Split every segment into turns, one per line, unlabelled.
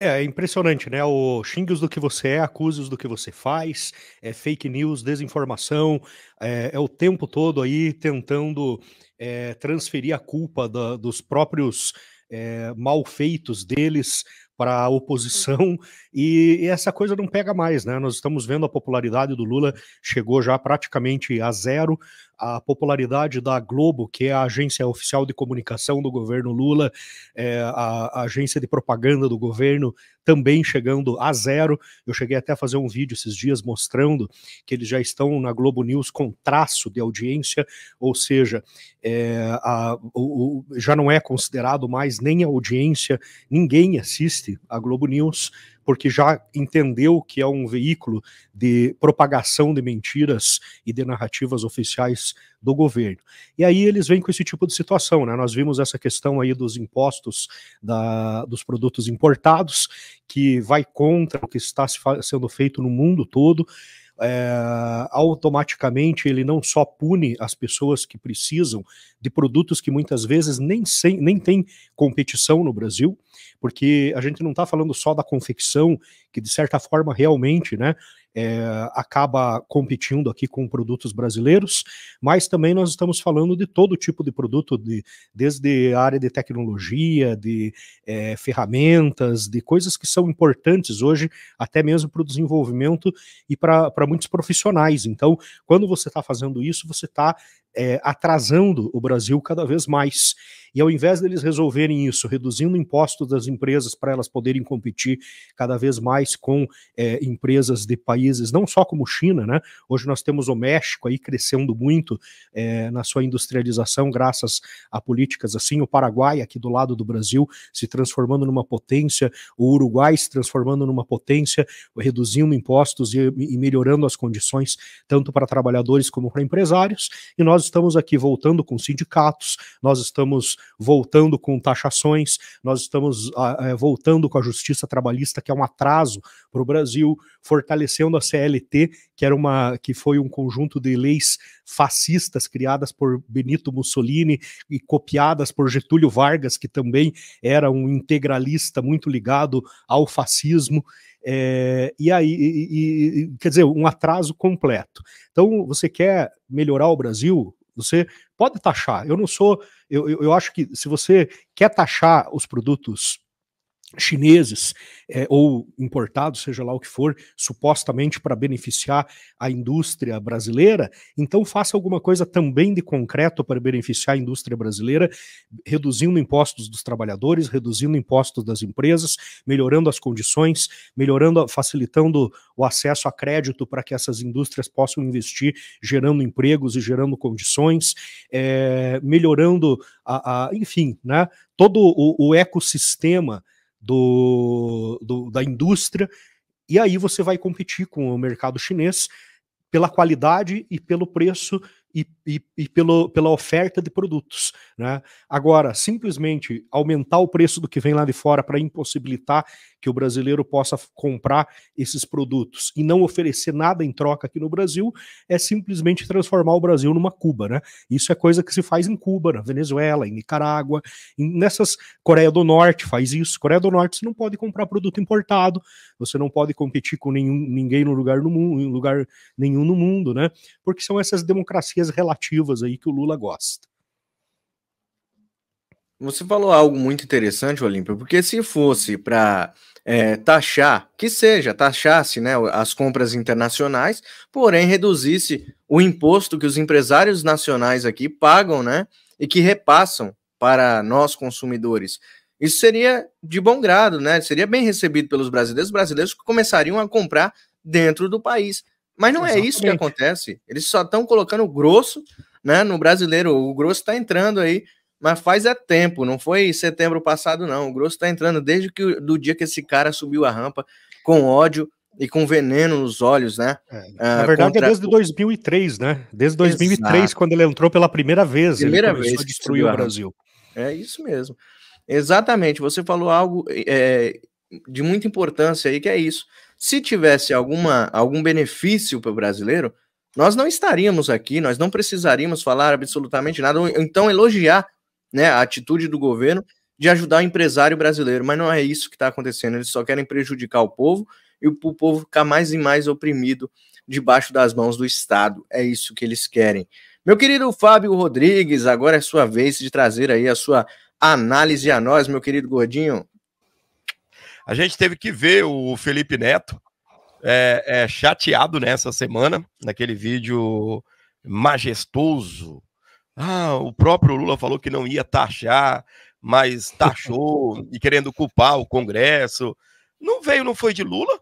É, é impressionante, né? O xingue-os do que você é, acuse-os do que você faz, é fake news, desinformação, é, é o tempo todo aí tentando é, transferir a culpa da, dos próprios é, malfeitos deles para a oposição uhum. e, e, essa coisa não pega mais, né? Nós estamos vendo a popularidade do Lula chegou já praticamente a zero a popularidade da Globo, que é a agência oficial de comunicação do governo Lula, é, a, a, agência de propaganda do governo, também chegando a zero. Eu cheguei até a fazer um vídeo esses dias mostrando que eles já estão na Globo News com traço de audiência, ou seja, é, a, o, já não é considerado mais nem audiência, ninguém assiste a Globo News porque já entendeu que é um veículo de propagação de mentiras e de narrativas oficiais do governo. E aí eles vêm com esse tipo de situação, né? Nós vimos essa questão aí dos impostos da, dos produtos importados, que vai contra o que está sendo feito no mundo todo é, automaticamente ele não só pune as pessoas que precisam de produtos que muitas vezes nem, sem, nem tem competição no Brasil, porque a gente não está falando só da confecção, que de certa forma realmente, né, é, acaba competindo aqui com produtos brasileiros, mas também nós estamos falando de todo tipo de produto, de, desde a área de tecnologia, de é, ferramentas, de coisas que são importantes hoje, até mesmo para o desenvolvimento e para muitos profissionais. Então, quando você está fazendo isso, você está é, atrasando o Brasil cada vez mais. E ao invés deles resolverem isso, reduzindo impostos das empresas para elas poderem competir cada vez mais com é, empresas de países, não só como China, né? Hoje nós temos o México aí crescendo muito é, na sua industrialização, graças a políticas assim, o Paraguai aqui do lado do Brasil se transformando numa potência, o Uruguai se transformando numa potência, reduzindo impostos e, e melhorando as condições tanto para trabalhadores como para empresários, e nós estamos aqui voltando com sindicatos, nós estamos voltando com taxações, nós estamos é, voltando com a justiça trabalhista, que é um atraso para o Brasil, fortalecendo a CLT, que era uma que foi um conjunto de leis fascistas criadas por Benito Mussolini e copiadas por Getúlio Vargas, que também era um integralista muito ligado ao fascismo. É, e aí, e, e, quer dizer, um atraso completo. Então, você quer melhorar o Brasil? Você pode taxar. Eu não sou. Eu, eu, eu acho que se você quer taxar os produtos chineses é, ou importados, seja lá o que for, supostamente para beneficiar a indústria brasileira, então faça alguma coisa também de concreto para beneficiar a indústria brasileira, reduzindo impostos dos trabalhadores, reduzindo impostos das empresas, melhorando as condições, melhorando, facilitando o acesso a crédito para que essas indústrias possam investir, gerando empregos e gerando condições, é, melhorando, a, a, enfim, né, todo o, o ecossistema do, do, da indústria, e aí você vai competir com o mercado chinês pela qualidade e pelo preço e e, e pelo, pela oferta de produtos. Né? Agora, simplesmente aumentar o preço do que vem lá de fora para impossibilitar que o brasileiro possa comprar esses produtos e não oferecer nada em troca aqui no Brasil é simplesmente transformar o Brasil numa Cuba. Né? Isso é coisa que se faz em Cuba, na Venezuela, em Nicarágua, em, nessas. Coreia do Norte faz isso. Coreia do Norte você não pode comprar produto importado, você não pode competir com nenhum, ninguém no lugar, no mundo, em lugar nenhum no mundo, né? Porque são essas democracias relativas alternativas aí que o Lula gosta.
Você falou algo muito interessante, Olímpio, porque se fosse para é, taxar, que seja, taxasse né, as compras internacionais, porém reduzisse o imposto que os empresários nacionais aqui pagam, né? E que repassam para nós consumidores. Isso seria de bom grado, né? Seria bem recebido pelos brasileiros. Brasileiros que começariam a comprar dentro do país. Mas não Exatamente. é isso que acontece. Eles só estão colocando o grosso, né? No brasileiro, o grosso está entrando aí, mas faz é tempo, não foi setembro passado, não. O grosso está entrando desde que, do dia que esse cara subiu a rampa com ódio e com veneno nos olhos, né? É, ah, na verdade, é contra... é desde
2003, né? Desde 2003, Exato. quando ele entrou pela primeira vez. Primeira ele vez. destruiu o Brasil.
É isso mesmo. Exatamente. Você falou algo é, de muita importância aí, que é isso. Se tivesse alguma, algum benefício para o brasileiro, nós não estaríamos aqui, nós não precisaríamos falar absolutamente nada, ou então elogiar né, a atitude do governo de ajudar o empresário brasileiro, mas não é isso que está acontecendo, eles só querem prejudicar o povo e o povo ficar mais e mais oprimido debaixo das mãos do Estado, é isso que eles querem. Meu querido Fábio Rodrigues, agora é sua vez de trazer
aí a sua análise a nós, meu querido Gordinho. A gente teve que ver o Felipe Neto é, é, chateado nessa semana, naquele vídeo majestoso. Ah, o próprio Lula falou que não ia taxar, mas taxou e querendo culpar o Congresso. Não veio, não foi de Lula.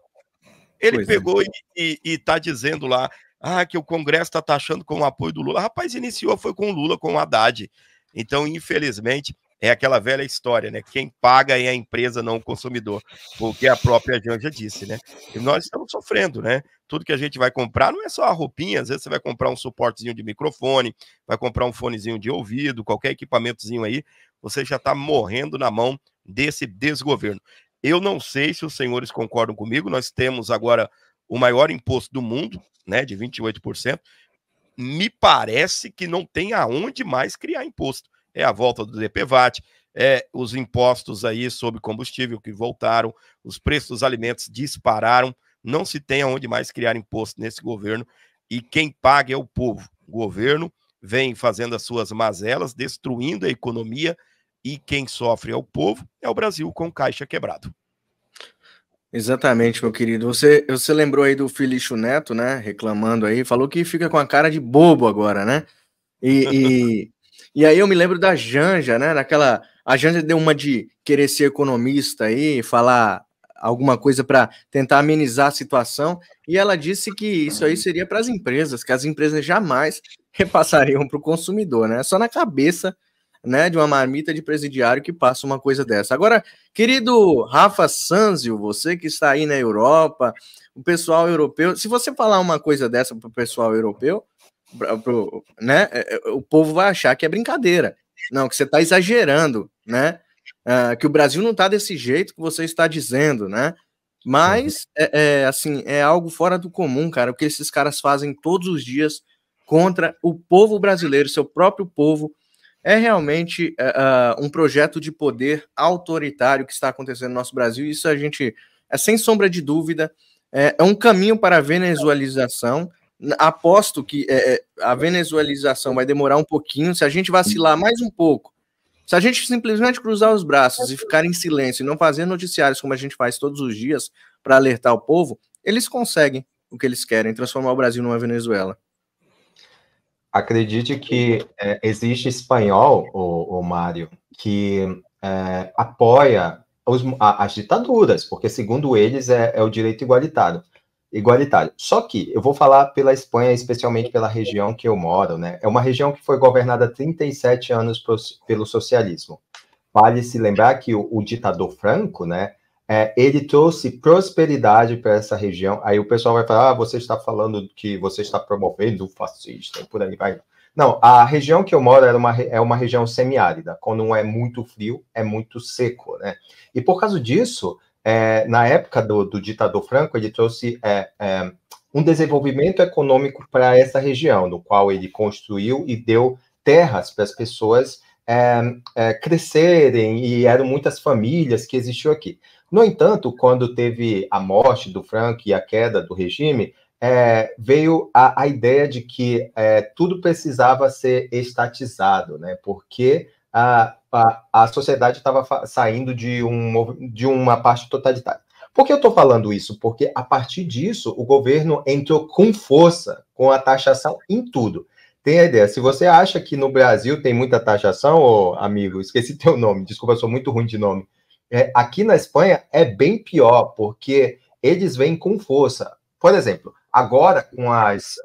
Ele pois é. pegou é. e, está dizendo lá ah, que o Congresso está taxando com o apoio do Lula. Rapaz, iniciou, foi com o Lula, com o Haddad. Então, infelizmente, é aquela velha história, né? Quem paga é a empresa, não o consumidor. Porque a própria Janja disse, né? E nós estamos sofrendo, né? Tudo que a gente vai comprar não é só a roupinha, às vezes você vai comprar um suportezinho de microfone, vai comprar um fonezinho de ouvido, qualquer equipamentozinho aí, você já está morrendo na mão desse desgoverno. Eu não sei se os senhores concordam comigo, nós temos agora o maior imposto do mundo, né, de 28%. Me parece que não tem aonde mais criar imposto é a volta do DPVAT, é os impostos aí sobre combustível que voltaram, os preços dos alimentos dispararam, não se tem aonde mais criar imposto nesse governo e quem paga é o povo. O governo vem fazendo as suas mazelas, destruindo a economia e quem sofre é o povo, é o Brasil com caixa quebrado.
Exatamente, meu querido. Você, você lembrou aí do Felício Neto, né? Reclamando aí, falou que fica com a cara de bobo agora, né? E, e E aí eu me lembro da Janja, né? Naquela. A Janja deu uma de querer ser economista aí, falar alguma coisa para tentar amenizar a situação. E ela disse que isso aí seria para as empresas, que as empresas jamais repassariam para o consumidor, né? É só na cabeça né, de uma marmita de presidiário que passa uma coisa dessa. Agora, querido Rafa Sanzio, você que está aí na Europa, o pessoal europeu, se você falar uma coisa dessa para o pessoal europeu, Pra, pro, né? É, é, o povo vai achar que é brincadeira. Não, que você está exagerando, né? Uh, que o Brasil não está desse jeito que você está dizendo, né? Mas, uhum. é, é, assim, é algo fora do comum, cara, o que esses caras fazem todos os dias contra o povo brasileiro, seu próprio povo. É realmente uh, um projeto de poder autoritário que está acontecendo no nosso Brasil. Isso a gente, é sem sombra de dúvida, é, é um caminho para a venezuelização aposto que é, é, a venezuelização vai demorar um pouquinho. Se a gente vacilar mais um pouco, se a gente simplesmente cruzar os braços e ficar em silêncio e não fazer noticiários como a gente faz todos os dias para alertar o povo, eles conseguem o que eles querem, transformar o Brasil numa Venezuela.
Acredite que é, existe espanhol, o, o Mário, que é, apoia os, a, as ditaduras, porque segundo eles é, é o direito igualitário igualitário. Só que eu vou falar pela Espanha, especialmente pela região que eu moro, né? É uma região que foi governada há 37 anos pelo socialismo. Vale se lembrar que o, o ditador Franco, né? É, ele trouxe prosperidade para essa região. Aí o pessoal vai falar: ah, você está falando que você está promovendo o fascista, e por aí vai. Não, a região que eu moro era uma, é uma região semiárida, quando não é muito frio, é muito seco, né? E por causa disso, é, na época do, do, ditador Franco, ele trouxe é, é, um desenvolvimento econômico para essa região, no qual ele construiu e deu terras para as pessoas é, é, crescerem, e eram muitas famílias que existiam aqui. No entanto, quando teve a morte do Franco e a queda do regime, é, veio a, a, ideia de que é, tudo precisava ser estatizado, né? Porque a, a, a sociedade estava saindo de, um, de uma parte totalitária. Por que eu estou falando isso? Porque a partir disso, o governo entrou com força com a taxação em tudo. Tem a ideia, se você acha que no Brasil tem muita taxação, ô, amigo, esqueci teu nome, desculpa, eu sou muito ruim de nome. É, aqui na Espanha é bem pior, porque eles vêm com força. Por exemplo, agora com, as,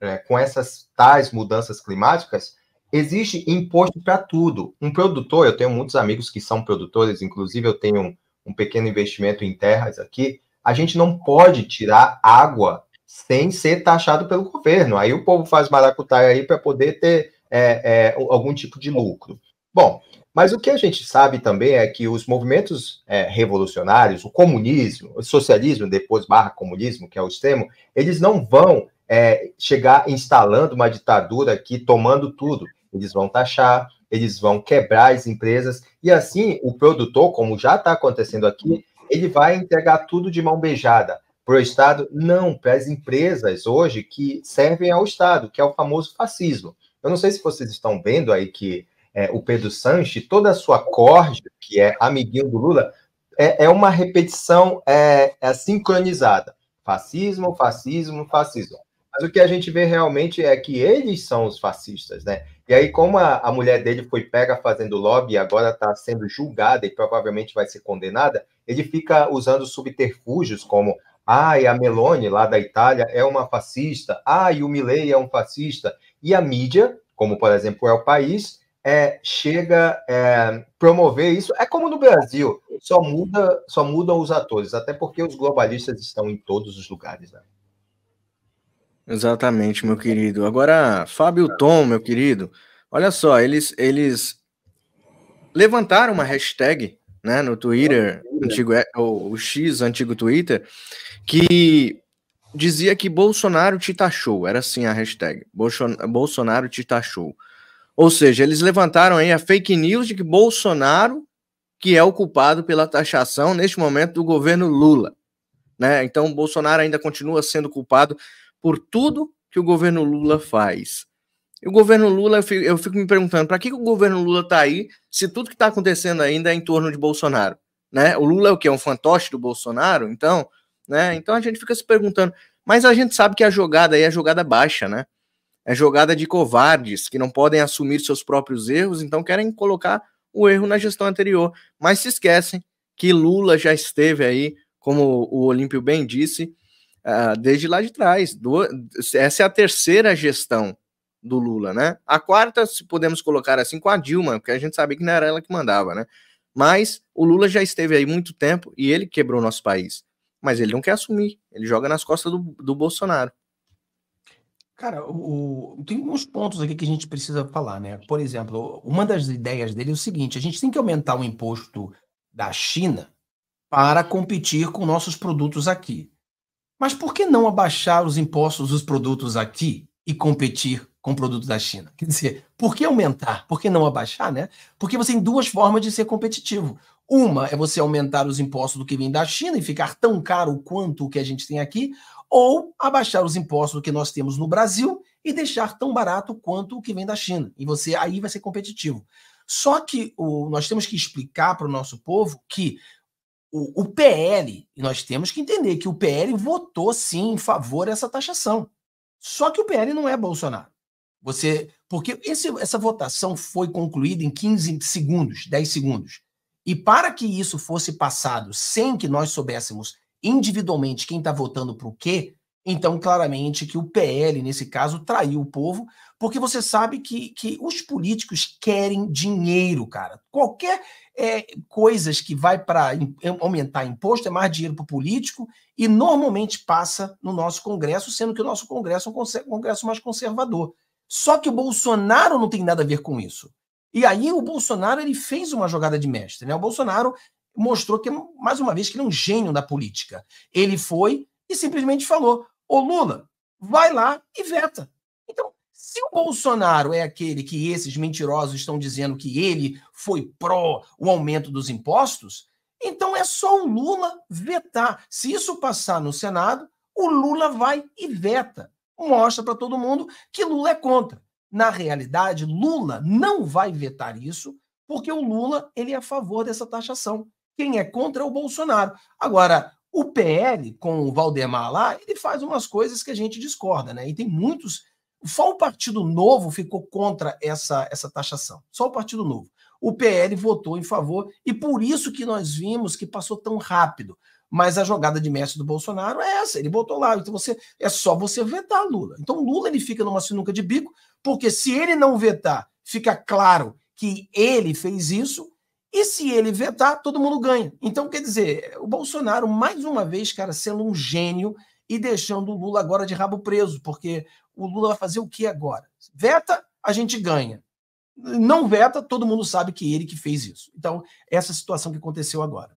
é, com essas tais mudanças climáticas, Existe imposto para tudo. Um produtor, eu tenho muitos amigos que são produtores, inclusive eu tenho um, um pequeno investimento em terras aqui. A gente não pode tirar água sem ser taxado pelo governo. Aí o povo faz maracutaia aí para poder ter é, é, algum tipo de lucro. Bom, mas o que a gente sabe também é que os movimentos é, revolucionários, o comunismo, o socialismo, depois barra comunismo, que é o extremo, eles não vão é, chegar instalando uma ditadura aqui, tomando tudo eles vão taxar, eles vão quebrar as empresas, e assim o produtor, como já está acontecendo aqui, ele vai entregar tudo de mão beijada para o Estado, não para as empresas hoje que servem ao Estado, que é o famoso fascismo. Eu não sei se vocês estão vendo aí que é, o Pedro Sanches, toda a sua corda, que é amiguinho do Lula, é, é uma repetição é, é sincronizada. Fascismo, fascismo, fascismo. Mas o que a gente vê realmente é que eles são os fascistas, né? E aí, como a, a mulher dele foi pega fazendo lobby e agora está sendo julgada e provavelmente vai ser condenada, ele fica usando subterfúgios como ah, a Meloni, lá da Itália, é uma fascista. Ah, o Milley é um fascista. E a mídia, como por exemplo é o país, é, chega é, promover isso. É como no Brasil, só muda, só mudam os atores, até porque os globalistas estão em todos os lugares. Né?
Exatamente, meu querido. Agora, Fábio Tom, meu querido, olha só, eles, eles levantaram uma hashtag né, no Twitter, antigo, é, o X, antigo Twitter, que dizia que Bolsonaro te taxou, era assim a hashtag, Bolsonaro te taxou. Ou seja, eles levantaram aí a fake news de que Bolsonaro que é o culpado pela taxação neste momento do governo Lula. Né? Então, Bolsonaro ainda continua sendo culpado por tudo que o governo Lula faz. E o governo Lula, eu fico, eu fico me perguntando, para que, que, o governo Lula está aí se tudo que está acontecendo ainda é em torno de Bolsonaro? Né? O Lula é o que? É um fantoche do Bolsonaro? Então, né? então a gente fica se perguntando. Mas a gente sabe que a jogada aí é a jogada baixa, né? É jogada de covardes que não podem assumir seus próprios erros, então querem colocar o erro na gestão anterior. Mas se esquecem que Lula já esteve aí, como o Olímpio bem disse, ah, desde lá de trás. Do, essa é a terceira gestão do Lula, né? A quarta, se podemos colocar assim, com a Dilma, porque a gente sabia que não era ela que mandava, né? Mas o Lula já esteve aí muito tempo e ele quebrou nosso país. Mas ele não quer assumir, ele joga nas costas do, do Bolsonaro.
Cara, o, tem uns pontos aqui que a gente precisa falar, né? Por exemplo, uma das ideias dele é o seguinte: a gente tem que aumentar o imposto da China para competir com nossos produtos aqui. Mas por que não abaixar os impostos dos produtos aqui e competir com produtos da China? Quer dizer, por que aumentar? Por que não abaixar, né? Porque você tem duas formas de ser competitivo. Uma é você aumentar os impostos do que vem da China e ficar tão caro quanto o que a gente tem aqui, ou abaixar os impostos do que nós temos no Brasil e deixar tão barato quanto o que vem da China. E você aí vai ser competitivo. Só que o, nós temos que explicar para o nosso povo que o, o PL, nós temos que entender que o PL votou sim em favor dessa taxação. Só que o PL não é Bolsonaro. Você, porque esse, essa votação foi concluída em 15 segundos, 10 segundos. E para que isso fosse passado sem que nós soubéssemos individualmente quem está votando para o quê, então, claramente que o PL, nesse caso, traiu o povo, porque você sabe que, que os políticos querem dinheiro, cara. Qualquer é, coisas que vai para aumentar imposto é mais dinheiro para o político e normalmente passa no nosso Congresso, sendo que o nosso Congresso é um Congresso mais conservador. Só que o Bolsonaro não tem nada a ver com isso. E aí o Bolsonaro ele fez uma jogada de mestre, né? O Bolsonaro mostrou que mais uma vez que ele é um gênio da política. Ele foi e simplesmente falou: Ô Lula, vai lá e veta. Então, se o Bolsonaro é aquele que esses mentirosos estão dizendo que ele foi pró o aumento dos impostos, então é só o Lula vetar. Se isso passar no Senado, o Lula vai e veta. Mostra para todo mundo que Lula é contra. Na realidade, Lula não vai vetar isso, porque o Lula ele é a favor dessa taxação. Quem é contra é o Bolsonaro. Agora, o PL, com o Valdemar lá, ele faz umas coisas que a gente discorda, né? E tem muitos. Só o Partido Novo ficou contra essa, essa taxação. Só o Partido Novo. O PL votou em favor e por isso que nós vimos que passou tão rápido. Mas a jogada de mestre do Bolsonaro é essa, ele botou lá. Então você é só você vetar Lula. Então Lula ele fica numa sinuca de bico, porque se ele não vetar, fica claro que ele fez isso e se ele vetar, todo mundo ganha. Então, quer dizer, o Bolsonaro, mais uma vez, cara, sendo um gênio e deixando o Lula agora de rabo preso, porque o Lula vai fazer o que agora? Veta, a gente ganha. Não veta, todo mundo sabe que ele que fez isso. Então, essa situação que aconteceu agora.